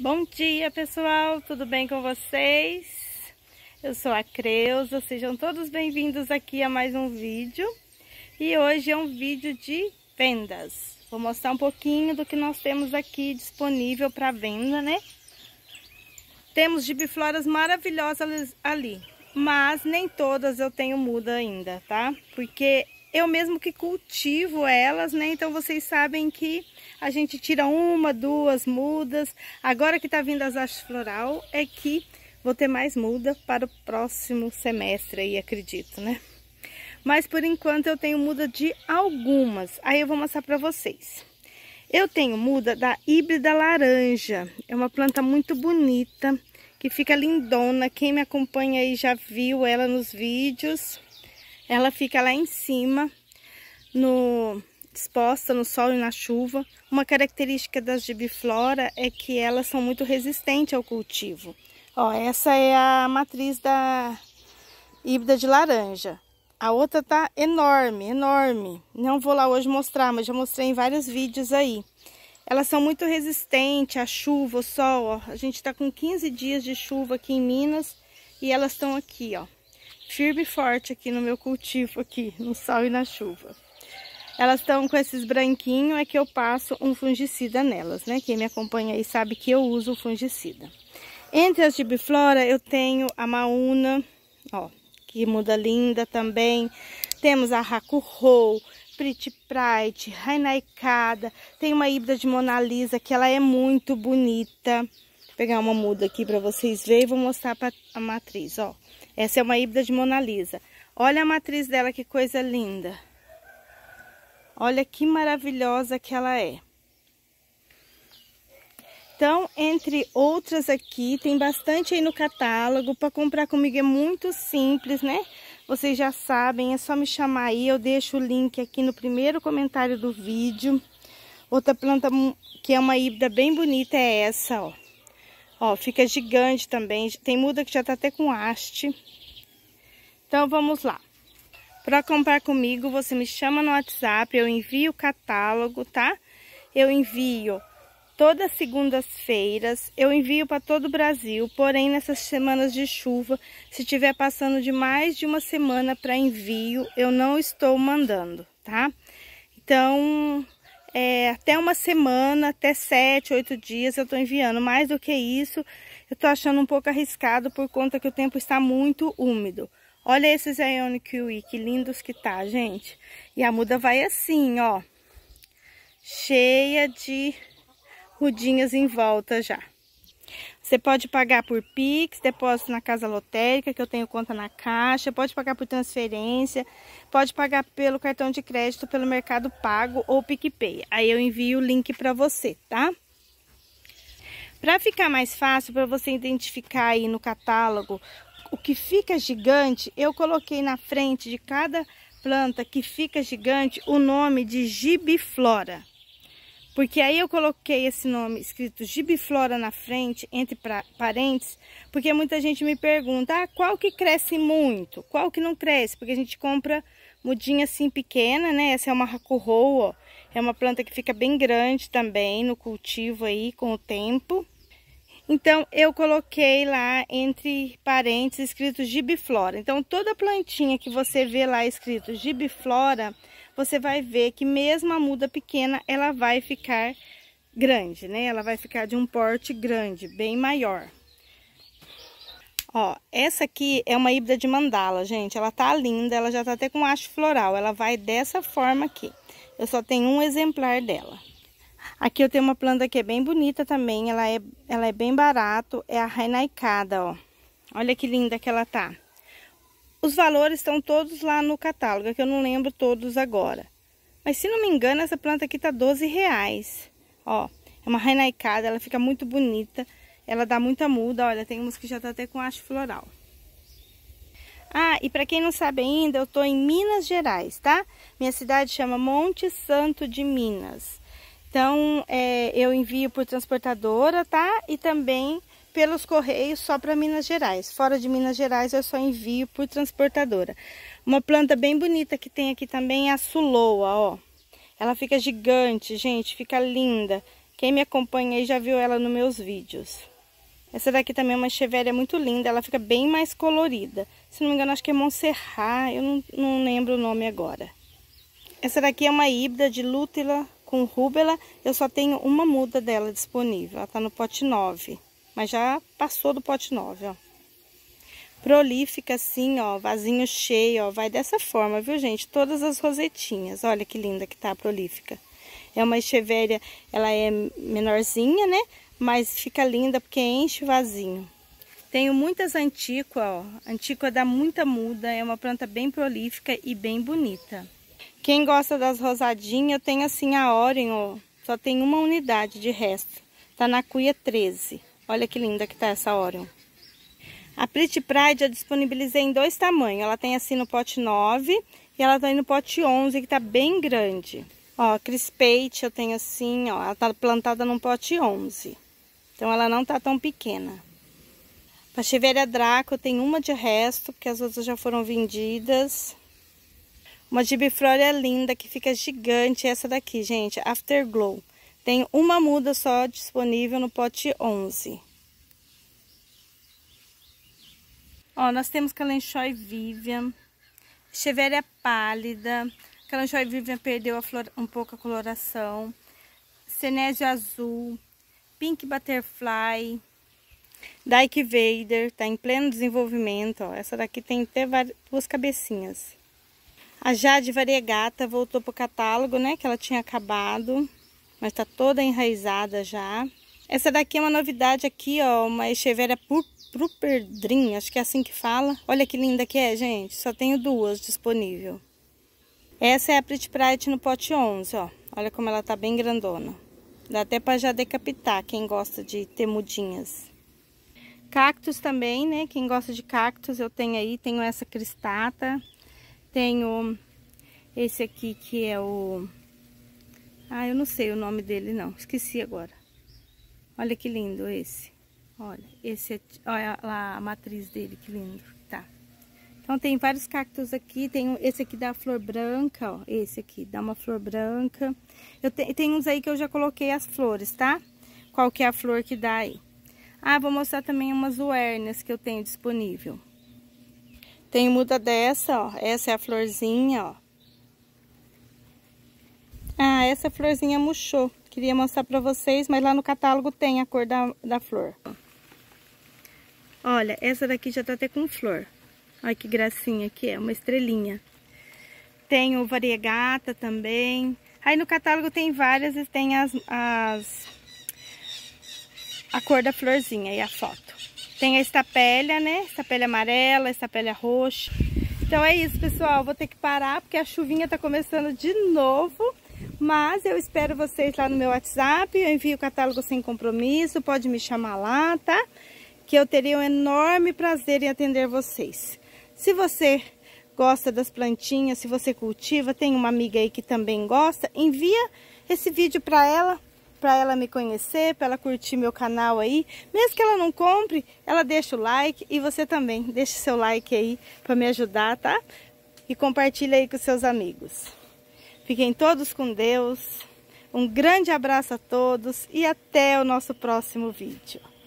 Bom dia, pessoal! Tudo bem com vocês? Eu sou a Creuza, sejam todos bem-vindos aqui a mais um vídeo. E hoje é um vídeo de vendas. Vou mostrar um pouquinho do que nós temos aqui disponível para venda, né? Temos gibifloras maravilhosas ali, mas nem todas eu tenho muda ainda, tá? Porque eu mesmo que cultivo elas, né? Então vocês sabem que a gente tira uma, duas mudas. Agora que tá vindo as hastes floral é que vou ter mais muda para o próximo semestre aí, acredito, né? Mas por enquanto eu tenho muda de algumas. Aí eu vou mostrar para vocês. Eu tenho muda da híbrida laranja. É uma planta muito bonita, que fica lindona. Quem me acompanha aí já viu ela nos vídeos. Ela fica lá em cima, no, exposta no sol e na chuva. Uma característica das gibiflora é que elas são muito resistentes ao cultivo. Ó, essa é a matriz da híbrida de laranja. A outra tá enorme, enorme. Não vou lá hoje mostrar, mas já mostrei em vários vídeos aí. Elas são muito resistentes à chuva, ao sol, ó. A gente tá com 15 dias de chuva aqui em Minas e elas estão aqui, ó firme e forte aqui no meu cultivo aqui, no sol e na chuva. Elas estão com esses branquinhos, é que eu passo um fungicida nelas, né? Quem me acompanha aí sabe que eu uso o fungicida. Entre as de biflora, eu tenho a maúna, ó, que muda linda também. Temos a racurrou, pretty prite, rainaicada. Tem uma híbrida de Mona Lisa, que ela é muito bonita. Vou pegar uma muda aqui para vocês verem e vou mostrar para a matriz, ó. Essa é uma híbrida de Mona Lisa. Olha a matriz dela, que coisa linda. Olha que maravilhosa que ela é. Então, entre outras aqui, tem bastante aí no catálogo. Para comprar comigo é muito simples, né? Vocês já sabem, é só me chamar aí. Eu deixo o link aqui no primeiro comentário do vídeo. Outra planta que é uma híbrida bem bonita é essa, ó. Ó, fica gigante também. Tem muda que já tá até com haste. Então, vamos lá. Para comprar comigo, você me chama no WhatsApp, eu envio o catálogo, tá? Eu envio todas segundas-feiras, eu envio para todo o Brasil, porém nessas semanas de chuva, se tiver passando de mais de uma semana para envio, eu não estou mandando, tá? Então, é, até uma semana, até sete, oito dias eu estou enviando. Mais do que isso, eu estou achando um pouco arriscado por conta que o tempo está muito úmido. Olha esses Ionic Kiwi, que lindos que tá, gente. E a muda vai assim, ó. Cheia de rudinhas em volta já. Você pode pagar por Pix, depósito na casa lotérica, que eu tenho conta na caixa, pode pagar por transferência, pode pagar pelo cartão de crédito, pelo Mercado Pago ou PicPay. Aí eu envio o link para você, tá? Para ficar mais fácil, para você identificar aí no catálogo o que fica gigante, eu coloquei na frente de cada planta que fica gigante o nome de gibiflora. Porque aí eu coloquei esse nome escrito gibiflora na frente, entre pra, parênteses, porque muita gente me pergunta, ah, qual que cresce muito, qual que não cresce? Porque a gente compra mudinha assim pequena, né? Essa é uma racurroa, é uma planta que fica bem grande também no cultivo aí com o tempo. Então, eu coloquei lá entre parênteses escrito gibiflora. Então, toda plantinha que você vê lá escrito gibiflora, você vai ver que mesmo a muda pequena, ela vai ficar grande, né? Ela vai ficar de um porte grande, bem maior. Ó, essa aqui é uma híbrida de mandala, gente. Ela tá linda, ela já tá até com acho floral. Ela vai dessa forma aqui. Eu só tenho um exemplar dela. Aqui eu tenho uma planta que é bem bonita também. Ela é, ela é bem barato. É a Rainaicada, ó. Olha que linda que ela tá. Os valores estão todos lá no catálogo, que eu não lembro todos agora. Mas se não me engano, essa planta aqui tá 12 reais. Ó, é uma renaicada, ela fica muito bonita. Ela dá muita muda, olha, tem umas que já tá até com haste floral. Ah, e para quem não sabe ainda, eu tô em Minas Gerais, tá? Minha cidade chama Monte Santo de Minas. Então, é, eu envio por transportadora, tá? E também pelos correios só para Minas Gerais. Fora de Minas Gerais eu só envio por transportadora. Uma planta bem bonita que tem aqui também é a suloa, ó. Ela fica gigante, gente, fica linda. Quem me acompanha aí já viu ela nos meus vídeos. Essa daqui também é uma chevéria muito linda, ela fica bem mais colorida. Se não me engano, acho que é Montserrat, eu não, não lembro o nome agora. Essa daqui é uma híbrida de lútila com rúbela. Eu só tenho uma muda dela disponível, ela tá no pote 9. Mas já passou do pote 9, ó. Prolífica assim, ó, vasinho cheio, ó, vai dessa forma, viu, gente? Todas as rosetinhas, olha que linda que tá a prolífica. É uma echevéria, ela é menorzinha, né? Mas fica linda porque enche vasinho. Tenho muitas antíqua, ó. Antíqua dá muita muda, é uma planta bem prolífica e bem bonita. Quem gosta das rosadinhas, eu tenho assim a Oren, ó. Só tem uma unidade de resto. Tá na cuia 13. Olha que linda que tá essa Orion. A Pretty Pride eu disponibilizei em dois tamanhos. Ela tem assim no pote 9 e ela tem tá no pote 11, que tá bem grande. Ó, a Crispate eu tenho assim, ó, ela tá plantada num pote 11. Então ela não tá tão pequena. A Chiveira Draco eu tenho uma de resto, porque as outras já foram vendidas. Uma gibiflora é linda que fica gigante, essa daqui, gente, Afterglow. Tem uma muda só disponível no pote 11. Ó, nós temos Calanchoe Vivian, Cheveria é Pálida, Calanchoe Vivian perdeu flor, um pouco a coloração, Cenésio Azul, Pink Butterfly, Dyke Vader, tá em pleno desenvolvimento, ó. Essa daqui tem até duas cabecinhas. A Jade Variegata voltou pro catálogo, né, que ela tinha acabado mas tá toda enraizada já. Essa daqui é uma novidade aqui, ó, uma Echeveria Purperdrim, acho que é assim que fala. Olha que linda que é, gente, só tenho duas disponível. Essa é a Pretty Pride no pote 11, ó, olha como ela tá bem grandona. Dá até pra já decapitar, quem gosta de ter mudinhas. Cactos também, né, quem gosta de cactos eu tenho aí, tenho essa cristata, tenho esse aqui que é o ah, eu não sei o nome dele não, esqueci agora. Olha que lindo esse. Olha, esse é, olha lá a matriz dele, que lindo, tá? Então tem vários cactos aqui, tem esse aqui da flor branca, ó, esse aqui dá uma flor branca. Eu te, tem uns aí que eu já coloquei as flores, tá? Qual que é a flor que dá aí? Ah, vou mostrar também umas uernas que eu tenho disponível. Tem muda dessa, ó, essa é a florzinha, ó. Ah, essa florzinha murchou. Queria mostrar pra vocês, mas lá no catálogo tem a cor da, da flor. Olha, essa daqui já tá até com flor. Olha que gracinha que é, uma estrelinha. Tem o variegata também. Aí no catálogo tem várias e tem as, as a cor da florzinha e a foto. Tem a estapelha, né? Estapelha amarela, estapelha roxa. Então é isso, pessoal. Vou ter que parar porque a chuvinha tá começando de novo. Mas eu espero vocês lá no meu WhatsApp, eu envio o catálogo sem compromisso, pode me chamar lá, tá? Que eu teria um enorme prazer em atender vocês. Se você gosta das plantinhas, se você cultiva, tem uma amiga aí que também gosta, envia esse vídeo para ela, para ela me conhecer, para ela curtir meu canal aí. Mesmo que ela não compre, ela deixa o like e você também deixa seu like aí para me ajudar, tá? E compartilha aí com seus amigos. Fiquem todos com Deus. Um grande abraço a todos e até o nosso próximo vídeo.